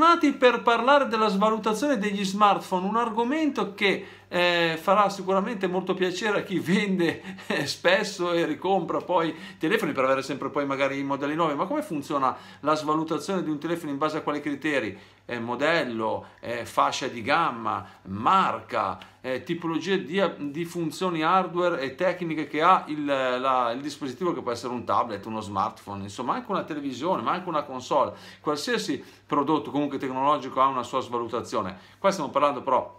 tornati per parlare della svalutazione degli smartphone, un argomento che eh, farà sicuramente molto piacere a chi vende eh, spesso e ricompra poi telefoni per avere sempre poi magari i modelli nuovi, ma come funziona la svalutazione di un telefono in base a quali criteri? Eh, modello, eh, fascia di gamma, marca, eh, tipologia di, di, funzioni hardware e tecniche che ha il, la, il dispositivo che può essere un tablet, uno smartphone, insomma anche una televisione, ma anche una console, qualsiasi prodotto comunque tecnologico ha una sua svalutazione. Qua stiamo parlando però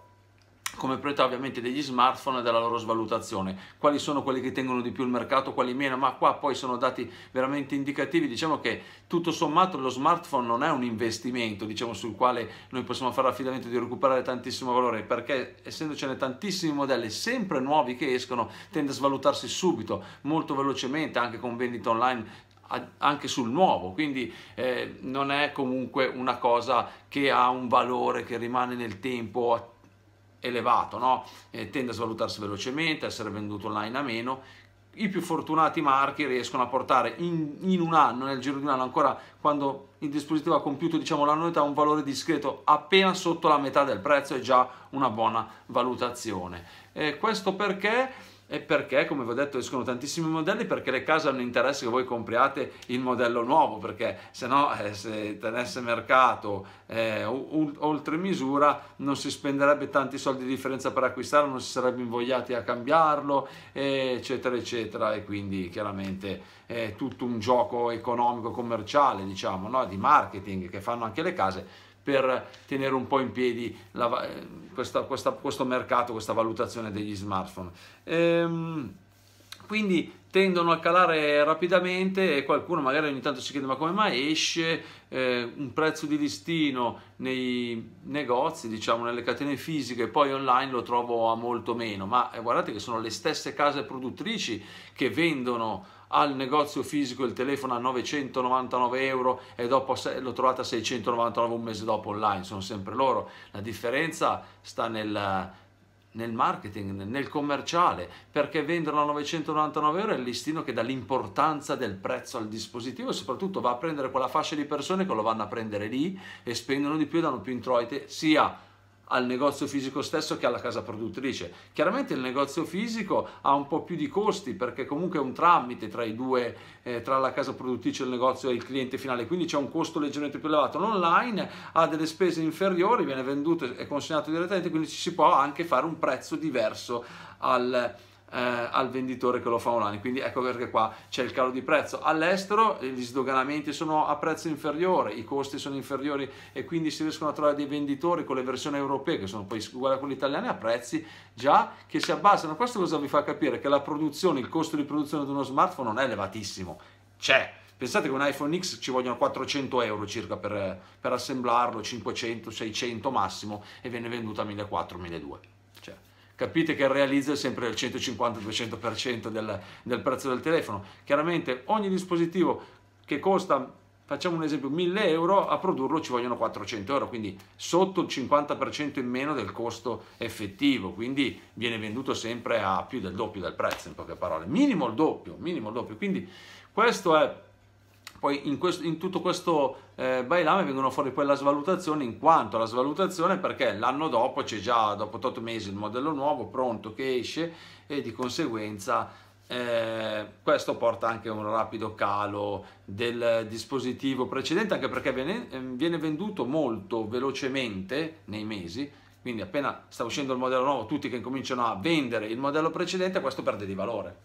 come proprietà ovviamente degli smartphone e della loro svalutazione, quali sono quelli che tengono di più il mercato, quali meno, ma qua poi sono dati veramente indicativi, diciamo che tutto sommato lo smartphone non è un investimento diciamo, sul quale noi possiamo fare affidamento di recuperare tantissimo valore, perché essendocene tantissimi modelli sempre nuovi che escono tende a svalutarsi subito, molto velocemente, anche con vendita online anche sul nuovo, quindi eh, non è comunque una cosa che ha un valore che rimane nel tempo elevato, no? eh, tende a svalutarsi velocemente, a essere venduto online a meno. I più fortunati marchi riescono a portare in, in un anno, nel giro di un anno ancora, quando il dispositivo ha compiuto diciamo, l'annualità, un valore discreto appena sotto la metà del prezzo è già una buona valutazione. Eh, questo perché? E perché, come vi ho detto, escono tantissimi modelli perché le case hanno interesse che voi compriate il modello nuovo, perché se no eh, se tenesse mercato eh, oltre misura non si spenderebbe tanti soldi di differenza per acquistarlo, non si sarebbe invogliati a cambiarlo, eccetera, eccetera. E quindi chiaramente è tutto un gioco economico, commerciale, diciamo, no? di marketing che fanno anche le case per tenere un po' in piedi la, eh, questa, questa, questo mercato, questa valutazione degli smartphone. Ehm, quindi tendono a calare rapidamente e qualcuno magari ogni tanto si chiede ma come mai esce eh, un prezzo di listino nei negozi, diciamo nelle catene fisiche e poi online lo trovo a molto meno, ma eh, guardate che sono le stesse case produttrici che vendono al negozio fisico il telefono a 999 euro e dopo lo trovate a 699 un mese dopo online, sono sempre loro. La differenza sta nel, nel marketing, nel commerciale, perché vendono a 999 euro è il listino che dà l'importanza del prezzo al dispositivo e soprattutto va a prendere quella fascia di persone che lo vanno a prendere lì e spendono di più e danno più introiti sia al negozio fisico stesso che alla casa produttrice. Chiaramente il negozio fisico ha un po' più di costi perché comunque è un tramite tra i due, eh, tra la casa produttrice, il negozio e il cliente finale, quindi c'è un costo leggermente più elevato. L'online ha delle spese inferiori, viene venduto e consegnato direttamente, quindi ci si può anche fare un prezzo diverso al eh, al venditore che lo fa online. Quindi ecco perché qua c'è il calo di prezzo. All'estero eh, gli sdoganamenti sono a prezzo inferiore, i costi sono inferiori e quindi si riescono a trovare dei venditori con le versioni europee che sono poi uguali a quelle italiane a prezzi già che si abbassano. Questo cosa vi fa capire? Che la produzione, il costo di produzione di uno smartphone non è elevatissimo, c'è. Pensate che un iPhone X ci vogliono 400 euro circa per, per assemblarlo, 500, 600 massimo, e viene venduto a 1400, 1200 capite che il realizzo è sempre il 150-200% del, del prezzo del telefono. Chiaramente ogni dispositivo che costa facciamo un esempio 1000 euro a produrlo ci vogliono 400 euro quindi sotto il 50% in meno del costo effettivo quindi viene venduto sempre a più del doppio del prezzo in poche parole minimo il doppio minimo il doppio quindi questo è poi in, questo, in tutto questo eh, bailame vengono fuori poi la svalutazione in quanto la svalutazione perché l'anno dopo c'è già dopo 8 mesi il modello nuovo pronto che esce e di conseguenza eh, questo porta anche a un rapido calo del dispositivo precedente anche perché viene, ehm, viene venduto molto velocemente nei mesi quindi appena sta uscendo il modello nuovo tutti che cominciano a vendere il modello precedente questo perde di valore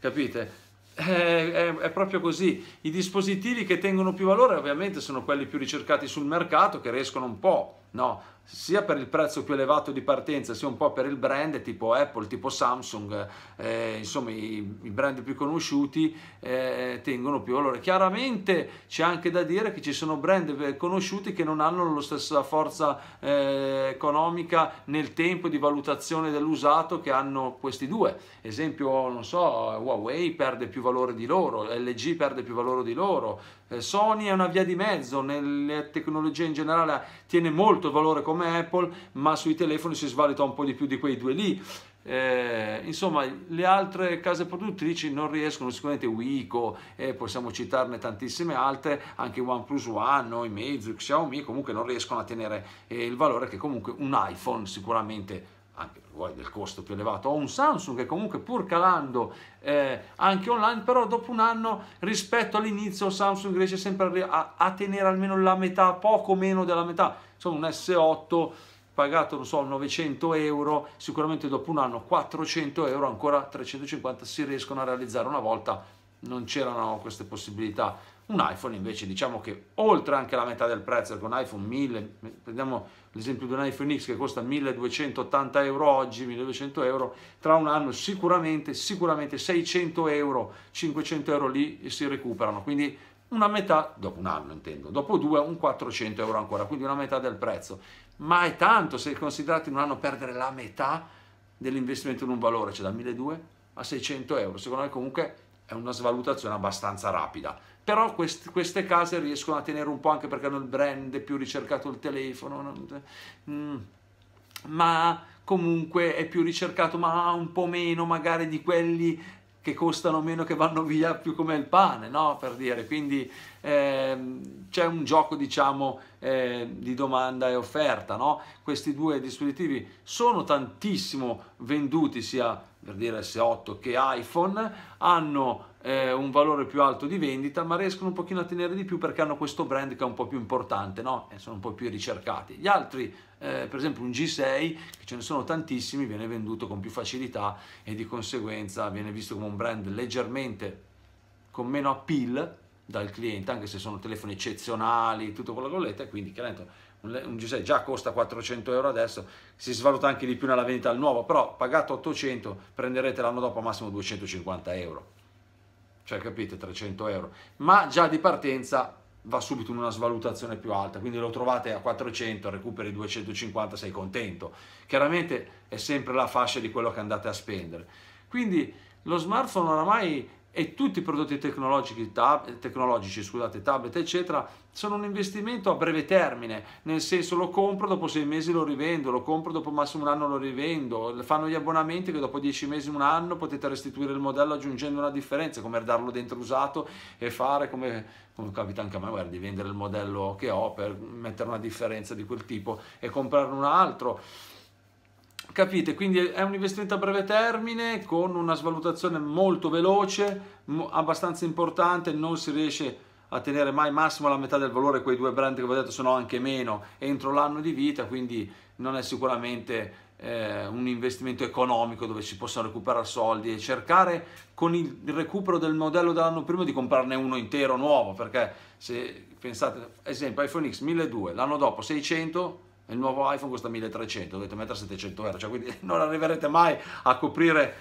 capite è, eh, è, è, proprio così. I dispositivi che tengono più valore ovviamente sono quelli più ricercati sul mercato, che riescono un po' no? sia per il prezzo più elevato di partenza sia un po' per il brand tipo Apple, tipo Samsung, eh, insomma i, i, brand più conosciuti eh, tengono più. valore chiaramente c'è anche da dire che ci sono brand conosciuti che non hanno la stessa forza eh, economica nel tempo di valutazione dell'usato che hanno questi due. Esempio, non so, Huawei perde più valore di loro, LG perde più valore di loro, eh, Sony è una via di mezzo, nelle tecnologie in generale tiene molto avuto valore come Apple, ma sui telefoni si svalitò un po' di più di quei due lì. Eh, insomma, le altre case produttrici non riescono, sicuramente Wico, eh, possiamo citarne tantissime altre, anche OnePlus One, i Meizu, Xiaomi, comunque non riescono a tenere eh, il valore che comunque un iPhone sicuramente anche vuoi del costo più elevato, o un Samsung che comunque pur calando eh, anche online, però dopo un anno rispetto all'inizio Samsung riesce sempre a, a tenere almeno la metà, poco meno della metà sono un S8 pagato, non so, 900 euro, sicuramente dopo un anno 400 euro, ancora 350 si riescono a realizzare una volta, non c'erano queste possibilità. Un iPhone invece diciamo che oltre anche la metà del prezzo, con un iPhone 1000, prendiamo l'esempio di un iPhone X che costa 1280 euro oggi, 1200 euro, tra un anno sicuramente, sicuramente 600 euro, 500 euro lì si recuperano, quindi una metà, dopo un anno intendo, dopo due un 400 euro ancora, quindi una metà del prezzo. Ma è tanto se considerate in un anno perdere la metà dell'investimento in un valore, cioè da 1.200 a 600 euro. Secondo me comunque è una svalutazione abbastanza rapida. Però quest- queste case riescono a tenere un po' anche perché hanno il brand, è più ricercato il telefono, non... mm. ma comunque è più ricercato, ma un po' meno magari di quelli che costano meno, che vanno via più come il pane, no? Per dire, quindi ehm, c'è un gioco, diciamo, eh, di domanda e offerta, no? Questi due dispositivi sono tantissimo venduti, sia per dire S8 che iPhone, hanno eh, un valore più alto di vendita, ma riescono un pochino a tenere di più perché hanno questo brand che è un po' più importante, no? E sono un po' più ricercati. Gli altri, eh, per esempio un G6, che ce ne sono tantissimi, viene venduto con più facilità e di conseguenza viene visto come un brand leggermente con meno appeal dal cliente, anche se sono telefoni eccezionali, tutto quello che volete, quindi chiaramente un G6 già costa 400 euro adesso, si svaluta anche di più nella vendita al nuovo, però pagato 800 prenderete l'anno dopo massimo 250 euro cioè capite 300 euro, ma già di partenza va subito in una svalutazione più alta, quindi lo trovate a 400, recuperi 250, sei contento. Chiaramente è sempre la fascia di quello che andate a spendere. Quindi lo smartphone oramai e tutti i prodotti tecnologici, tab- tecnologici scusate, tablet, eccetera, sono un investimento a breve termine, nel senso lo compro, dopo sei mesi lo rivendo, lo compro, dopo massimo un anno lo rivendo, fanno gli abbonamenti che dopo dieci mesi, un anno potete restituire il modello aggiungendo una differenza, come darlo dentro usato e fare come, come capita anche a me, guarda, di vendere il modello che ho per mettere una differenza di quel tipo e comprarne un altro Capite? Quindi è un investimento a breve termine con una svalutazione molto veloce, abbastanza importante, non si riesce a tenere mai massimo la metà del valore, quei due brand che vi ho detto sono anche meno entro l'anno di vita, quindi non è sicuramente eh, un investimento economico dove si possano recuperare soldi e cercare con il recupero del modello dell'anno prima di comprarne uno intero nuovo, perché se pensate, esempio iPhone X 1200, l'anno dopo 600, il nuovo iPhone costa 1300, dovete mettere 700 euro, cioè quindi non arriverete mai a coprire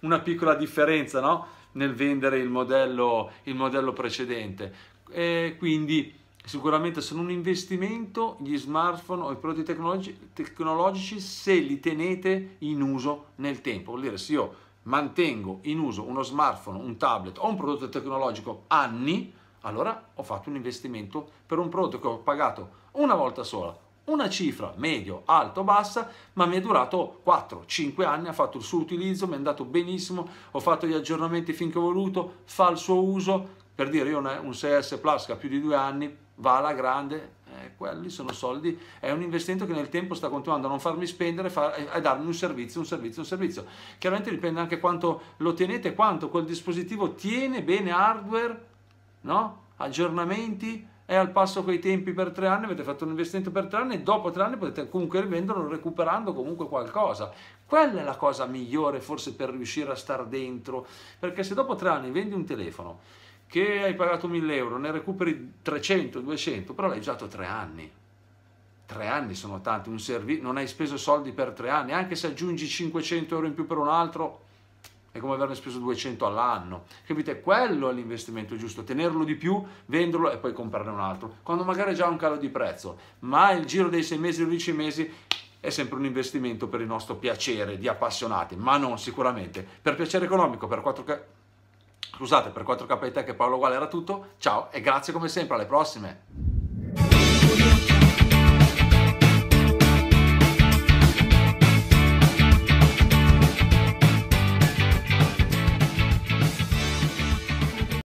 una piccola differenza no? nel vendere il modello, il modello precedente. E quindi sicuramente sono un investimento gli smartphone o i prodotti tecnologi tecnologici se li tenete in uso nel tempo. Vuol dire se io mantengo in uso uno smartphone, un tablet o un prodotto tecnologico anni, allora ho fatto un investimento per un prodotto che ho pagato una volta sola una cifra medio, alto, bassa, ma mi è durato 4-5 anni, ha fatto il suo utilizzo, mi è andato benissimo, ho fatto gli aggiornamenti finché ho voluto, fa il suo uso, per dire io un 6S Plus che ha più di due anni, va alla grande, eh, quelli sono soldi, è un investimento che nel tempo sta continuando a non farmi spendere far, e a darmi un servizio, un servizio, un servizio. Chiaramente dipende anche quanto lo tenete, quanto quel dispositivo tiene bene hardware, no? aggiornamenti, è al passo coi tempi per tre anni, avete fatto un investimento per tre anni e dopo tre anni potete comunque rivenderlo recuperando comunque qualcosa. Quella è la cosa migliore forse per riuscire a stare dentro, perché se dopo tre anni vendi un telefono che hai pagato 1000 euro, ne recuperi 300, 200, però l'hai usato tre anni. Tre anni sono tanti, non hai speso soldi per tre anni, anche se aggiungi 500 euro in più per un altro, è come averne speso 200 all'anno. Capite? Quello è l'investimento giusto, tenerlo di più, venderlo e poi comprarne un altro, quando magari è già un calo di prezzo. Ma il giro dei 6 mesi, 12 mesi è sempre un investimento per il nostro piacere di appassionati, ma non sicuramente per piacere economico, per 4K Scusate, per 4K e Paolo Guale era tutto. Ciao e grazie come sempre, alle prossime!